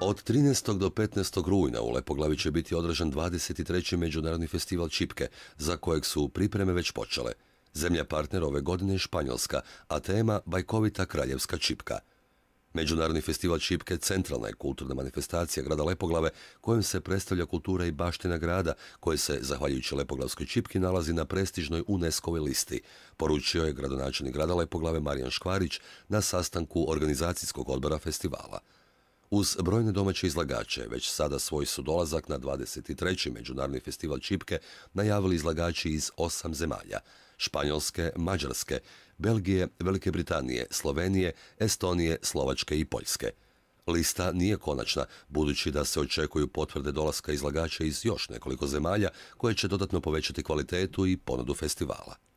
Od 13. do 15. rujna u Lepoglavi će biti održan 23. međunarodni festival Čipke, za kojeg su pripreme već počele. Zemlja partner ove godine je Španjolska, a tema bajkovita kraljevska Čipka. Međunarodni festival Čipke centralna je kulturna manifestacija grada Lepoglave kojom se predstavlja kultura i baština grada koje se, zahvaljujući Lepoglavskoj Čipki, nalazi na prestižnoj unesco listi. Poručio je gradonačelnik grada Lepoglave Marijan Škvarić na sastanku organizacijskog odbora festivala. Uz brojne domaće izlagače, već sada svoj su dolazak na 23. Međunarodni festival Čipke najavili izlagači iz osam zemalja. Španjolske, Mađarske, Belgije, Velike Britanije, Slovenije, Estonije, Slovačke i Poljske. Lista nije konačna, budući da se očekuju potvrde dolaska izlagača iz još nekoliko zemalja koje će dodatno povećati kvalitetu i ponudu festivala.